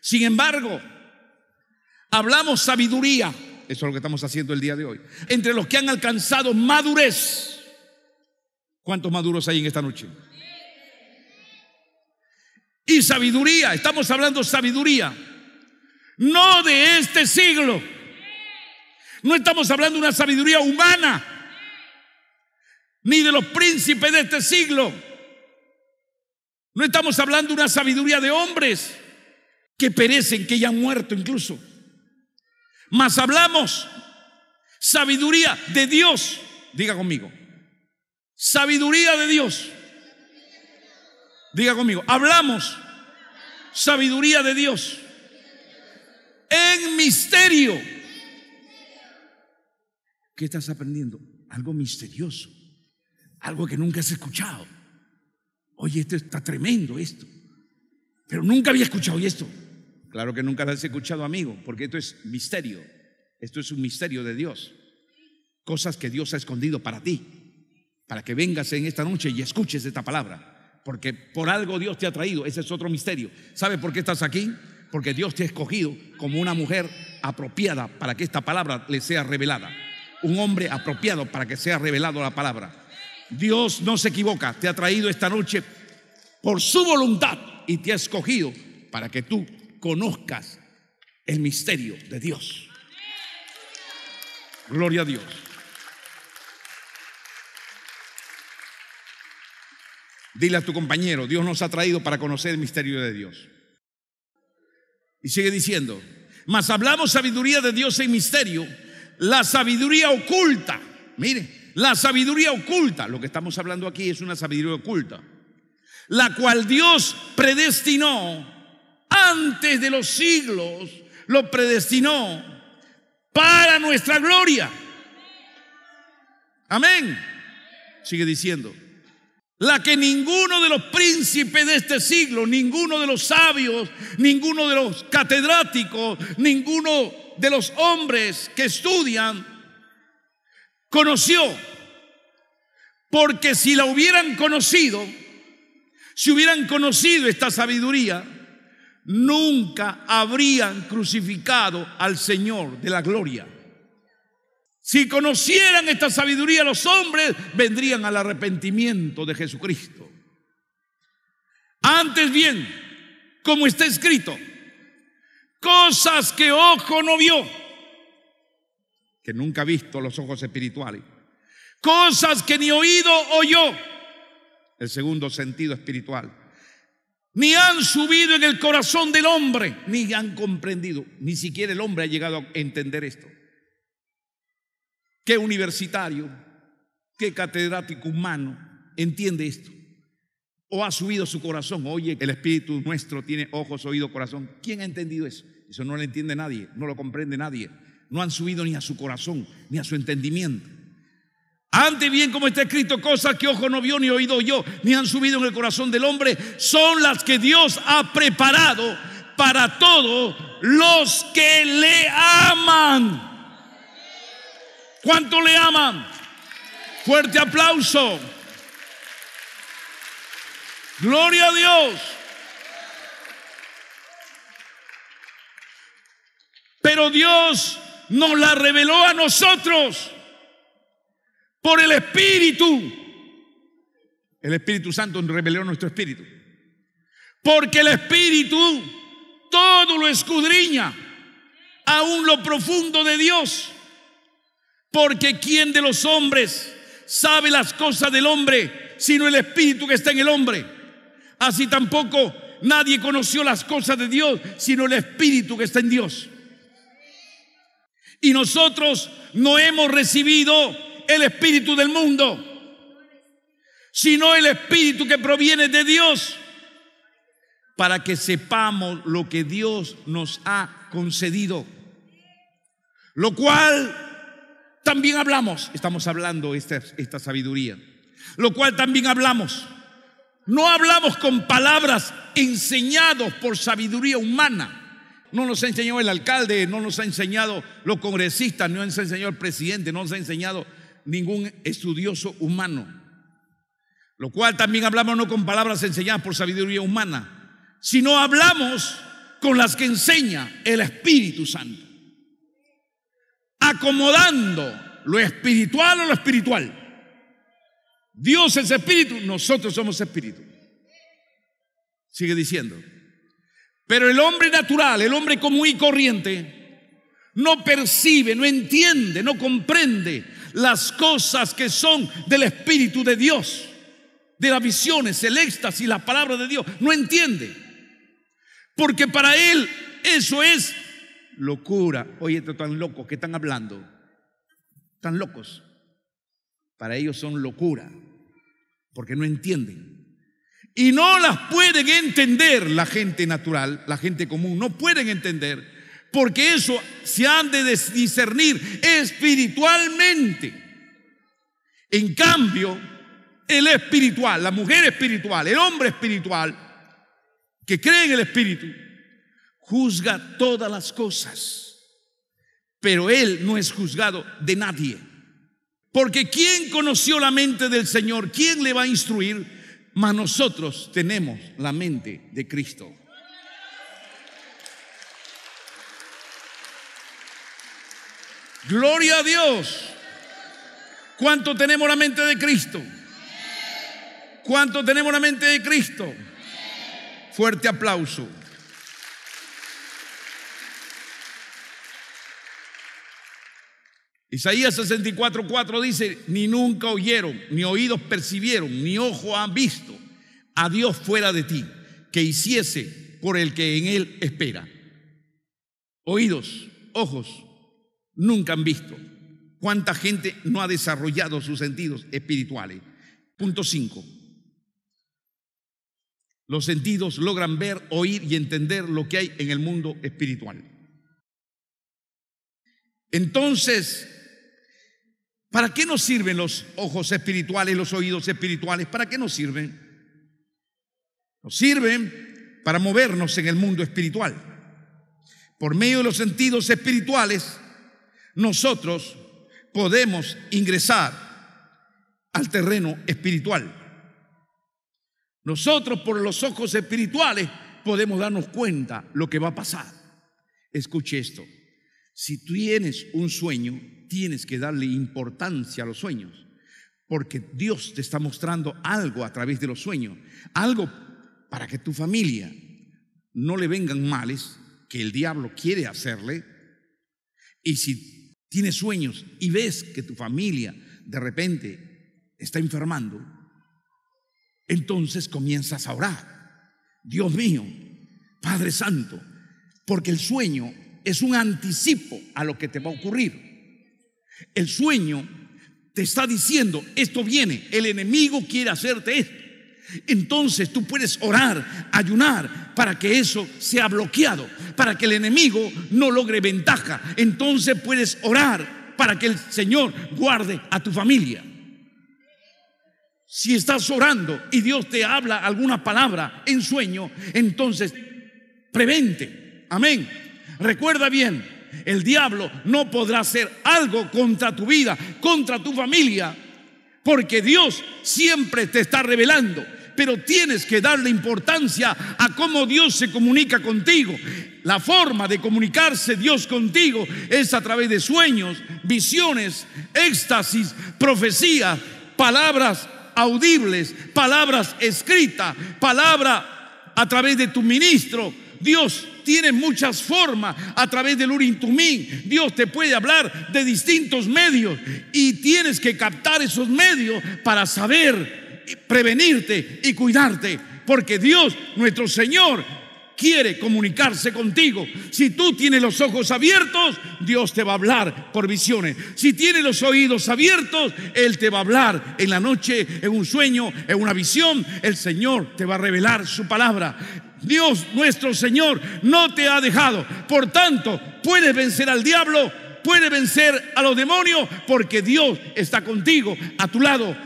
Sin embargo, hablamos sabiduría, eso es lo que estamos haciendo el día de hoy, entre los que han alcanzado madurez. ¿Cuántos maduros hay en esta noche? Y sabiduría, estamos hablando sabiduría, no de este siglo. No estamos hablando de una sabiduría humana, ni de los príncipes de este siglo no estamos hablando de una sabiduría de hombres que perecen, que ya han muerto incluso. Mas hablamos sabiduría de Dios. Diga conmigo. Sabiduría de Dios. Diga conmigo. Hablamos sabiduría de Dios. En misterio. ¿Qué estás aprendiendo? Algo misterioso. Algo que nunca has escuchado. Oye, esto está tremendo, esto. Pero nunca había escuchado esto. Claro que nunca lo has escuchado, amigo, porque esto es misterio. Esto es un misterio de Dios. Cosas que Dios ha escondido para ti, para que vengas en esta noche y escuches esta palabra, porque por algo Dios te ha traído. Ese es otro misterio. ¿Sabe por qué estás aquí? Porque Dios te ha escogido como una mujer apropiada para que esta palabra le sea revelada. Un hombre apropiado para que sea revelado la palabra Dios no se equivoca, te ha traído esta noche por su voluntad y te ha escogido para que tú conozcas el misterio de Dios. Gloria a Dios. Dile a tu compañero, Dios nos ha traído para conocer el misterio de Dios. Y sigue diciendo, mas hablamos sabiduría de Dios en misterio, la sabiduría oculta. Mire, la sabiduría oculta, lo que estamos hablando aquí es una sabiduría oculta, la cual Dios predestinó antes de los siglos, lo predestinó para nuestra gloria. Amén. Sigue diciendo. La que ninguno de los príncipes de este siglo, ninguno de los sabios, ninguno de los catedráticos, ninguno de los hombres que estudian conoció. Porque si la hubieran conocido, si hubieran conocido esta sabiduría, nunca habrían crucificado al Señor de la gloria. Si conocieran esta sabiduría los hombres, vendrían al arrepentimiento de Jesucristo. Antes bien, como está escrito, cosas que ojo no vio que nunca ha visto los ojos espirituales, cosas que ni oído oyó, el segundo sentido espiritual, ni han subido en el corazón del hombre, ni han comprendido, ni siquiera el hombre ha llegado a entender esto. ¿Qué universitario, qué catedrático humano entiende esto? ¿O ha subido su corazón? Oye, el espíritu nuestro tiene ojos, oído, corazón. ¿Quién ha entendido eso? Eso no lo entiende nadie, no lo comprende nadie no han subido ni a su corazón, ni a su entendimiento. Ante bien, como está escrito, cosas que ojo no vio, ni oído yo, ni han subido en el corazón del hombre, son las que Dios ha preparado para todos los que le aman. ¿Cuánto le aman? Fuerte aplauso. Gloria a Dios. Pero Dios nos la reveló a nosotros por el Espíritu. El Espíritu Santo reveló nuestro espíritu. Porque el Espíritu todo lo escudriña, aún lo profundo de Dios. Porque ¿quién de los hombres sabe las cosas del hombre sino el Espíritu que está en el hombre? Así tampoco nadie conoció las cosas de Dios sino el Espíritu que está en Dios. Y nosotros no hemos recibido el espíritu del mundo, sino el espíritu que proviene de Dios, para que sepamos lo que Dios nos ha concedido. Lo cual también hablamos, estamos hablando esta, esta sabiduría, lo cual también hablamos. No hablamos con palabras enseñados por sabiduría humana, no nos ha enseñado el alcalde, no nos ha enseñado los congresistas, no nos ha enseñado el presidente, no nos ha enseñado ningún estudioso humano. Lo cual también hablamos no con palabras enseñadas por sabiduría humana, sino hablamos con las que enseña el Espíritu Santo. Acomodando lo espiritual o lo espiritual. Dios es espíritu, nosotros somos espíritu. Sigue diciendo. Pero el hombre natural, el hombre común y corriente, no percibe, no entiende, no comprende las cosas que son del Espíritu de Dios, de las visiones, el éxtasis, la palabra de Dios. No entiende. Porque para él eso es locura. Oye, estos tan locos que están hablando. tan locos. Para ellos son locura. Porque no entienden. Y no las pueden entender la gente natural, la gente común, no pueden entender, porque eso se han de discernir espiritualmente. En cambio, el espiritual, la mujer espiritual, el hombre espiritual, que cree en el Espíritu, juzga todas las cosas, pero él no es juzgado de nadie. Porque ¿quién conoció la mente del Señor? ¿Quién le va a instruir? mas nosotros tenemos la mente de Cristo. Gloria a Dios. ¿Cuánto tenemos la mente de Cristo? ¿Cuánto tenemos la mente de Cristo? Fuerte aplauso. Isaías 64:4 dice, ni nunca oyeron, ni oídos percibieron, ni ojo han visto a Dios fuera de ti, que hiciese por el que en él espera. Oídos, ojos, nunca han visto. ¿Cuánta gente no ha desarrollado sus sentidos espirituales? Punto 5. Los sentidos logran ver, oír y entender lo que hay en el mundo espiritual. Entonces, ¿Para qué nos sirven los ojos espirituales, los oídos espirituales? ¿Para qué nos sirven? Nos sirven para movernos en el mundo espiritual. Por medio de los sentidos espirituales, nosotros podemos ingresar al terreno espiritual. Nosotros por los ojos espirituales podemos darnos cuenta lo que va a pasar. Escuche esto. Si tú tienes un sueño, tienes que darle importancia a los sueños, porque Dios te está mostrando algo a través de los sueños, algo para que tu familia no le vengan males que el diablo quiere hacerle. Y si tienes sueños y ves que tu familia de repente está enfermando, entonces comienzas a orar. Dios mío, Padre Santo, porque el sueño es un anticipo a lo que te va a ocurrir. El sueño te está diciendo, esto viene, el enemigo quiere hacerte esto. Entonces tú puedes orar, ayunar para que eso sea bloqueado, para que el enemigo no logre ventaja. Entonces puedes orar para que el Señor guarde a tu familia. Si estás orando y Dios te habla alguna palabra en sueño, entonces prevente. Amén. Recuerda bien, el diablo no podrá hacer algo contra tu vida, contra tu familia, porque Dios siempre te está revelando. Pero tienes que darle importancia a cómo Dios se comunica contigo. La forma de comunicarse Dios contigo es a través de sueños, visiones, éxtasis, profecías, palabras audibles, palabras escritas, palabra a través de tu ministro. Dios tiene muchas formas a través del Urintumín. Dios te puede hablar de distintos medios y tienes que captar esos medios para saber prevenirte y cuidarte. Porque Dios, nuestro Señor, quiere comunicarse contigo. Si tú tienes los ojos abiertos, Dios te va a hablar por visiones. Si tienes los oídos abiertos, Él te va a hablar en la noche, en un sueño, en una visión. El Señor te va a revelar su palabra. Dios nuestro Señor no te ha dejado. Por tanto, puedes vencer al diablo, puedes vencer a los demonios, porque Dios está contigo, a tu lado,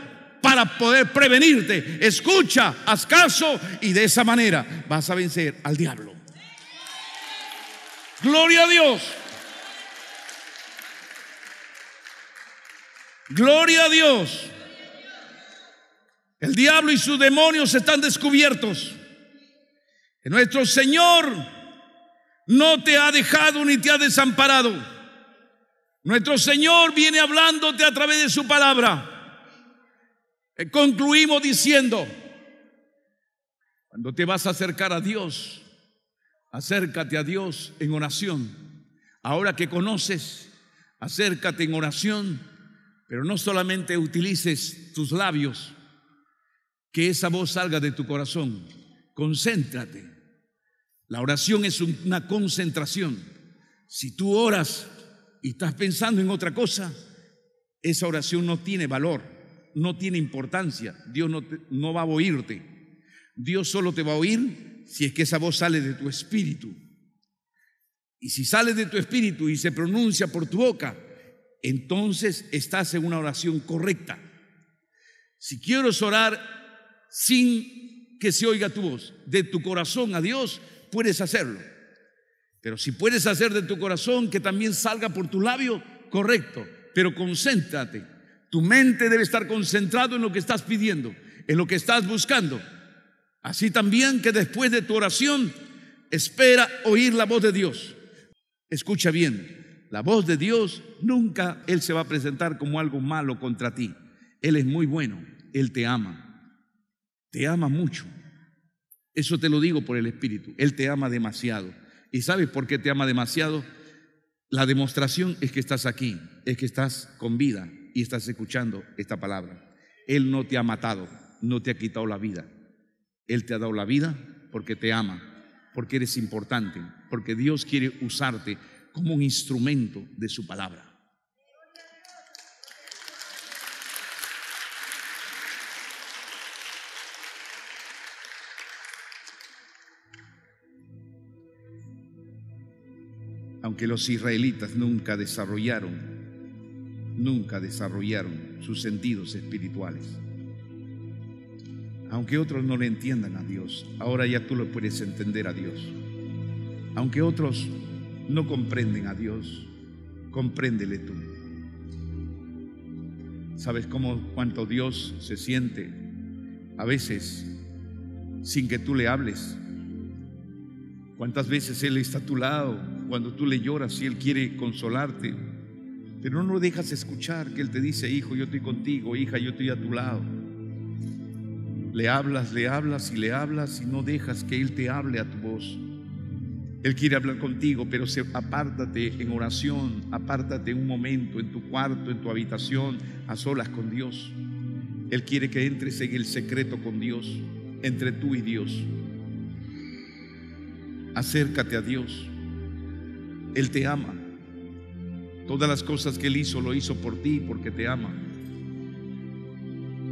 para poder prevenirte. Escucha, haz caso y de esa manera vas a vencer al diablo. Gloria a Dios. Gloria a Dios. El diablo y sus demonios están descubiertos nuestro Señor no te ha dejado ni te ha desamparado. Nuestro Señor viene hablándote a través de su palabra. Eh, concluimos diciendo, cuando te vas a acercar a Dios, acércate a Dios en oración. Ahora que conoces, acércate en oración, pero no solamente utilices tus labios, que esa voz salga de tu corazón. Concéntrate la oración es una concentración. Si tú oras y estás pensando en otra cosa, esa oración no tiene valor, no tiene importancia. Dios no, no va a oírte. Dios solo te va a oír si es que esa voz sale de tu espíritu. Y si sale de tu espíritu y se pronuncia por tu boca, entonces estás en una oración correcta. Si quieres orar sin que se oiga tu voz, de tu corazón a Dios, puedes hacerlo. Pero si puedes hacer de tu corazón que también salga por tu labio, correcto. Pero concéntrate. Tu mente debe estar concentrado en lo que estás pidiendo, en lo que estás buscando. Así también que después de tu oración, espera oír la voz de Dios. Escucha bien, la voz de Dios nunca Él se va a presentar como algo malo contra ti. Él es muy bueno, Él te ama, te ama mucho. Eso te lo digo por el Espíritu. Él te ama demasiado. ¿Y sabes por qué te ama demasiado? La demostración es que estás aquí, es que estás con vida y estás escuchando esta palabra. Él no te ha matado, no te ha quitado la vida. Él te ha dado la vida porque te ama, porque eres importante, porque Dios quiere usarte como un instrumento de su palabra. que los israelitas nunca desarrollaron, nunca desarrollaron sus sentidos espirituales. Aunque otros no le entiendan a Dios, ahora ya tú lo puedes entender a Dios. Aunque otros no comprenden a Dios, compréndele tú. ¿Sabes cómo cuánto Dios se siente a veces sin que tú le hables? ¿Cuántas veces Él está a tu lado cuando tú le lloras y Él quiere consolarte. Pero no lo dejas escuchar que Él te dice, hijo, yo estoy contigo, hija, yo estoy a tu lado. Le hablas, le hablas y le hablas y no dejas que Él te hable a tu voz. Él quiere hablar contigo, pero se, apártate en oración, apártate un momento en tu cuarto, en tu habitación, a solas con Dios. Él quiere que entres en el secreto con Dios, entre tú y Dios. Acércate a Dios. Él te ama. Todas las cosas que Él hizo, lo hizo por ti porque te ama.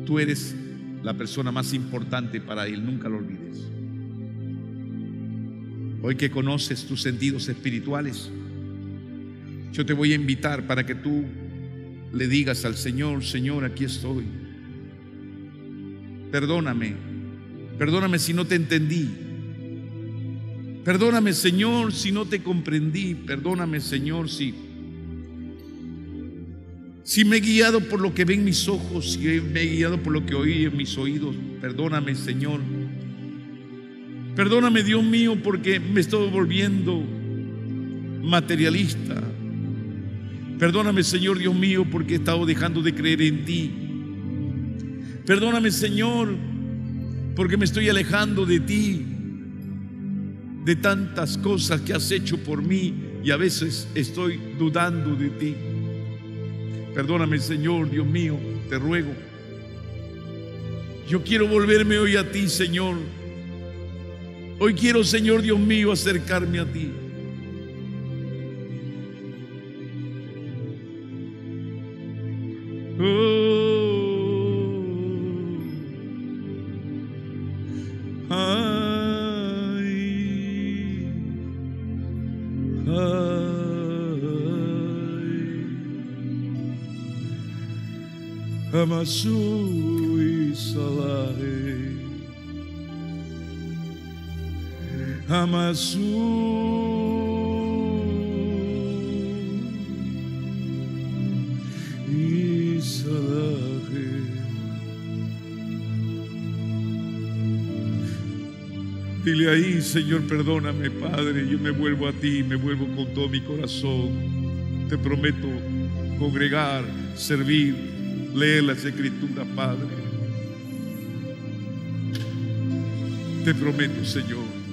Tú eres la persona más importante para Él, nunca lo olvides. Hoy que conoces tus sentidos espirituales, yo te voy a invitar para que tú le digas al Señor, Señor, aquí estoy. Perdóname, perdóname si no te entendí, Perdóname Señor si no te comprendí, perdóname Señor si, si me he guiado por lo que ven mis ojos, si me he guiado por lo que oí en mis oídos, perdóname Señor. Perdóname Dios mío porque me estoy volviendo materialista. Perdóname Señor Dios mío porque he estado dejando de creer en ti. Perdóname Señor porque me estoy alejando de ti de tantas cosas que has hecho por mí y a veces estoy dudando de ti. Perdóname Señor, Dios mío, te ruego. Yo quiero volverme hoy a ti, Señor. Hoy quiero, Señor Dios mío, acercarme a ti. sui y salaré Dile ahí, Señor, perdóname, Padre, yo me vuelvo a ti, me vuelvo con todo mi corazón. Te prometo congregar, servir, Lee las escrituras, Padre. Te prometo, Señor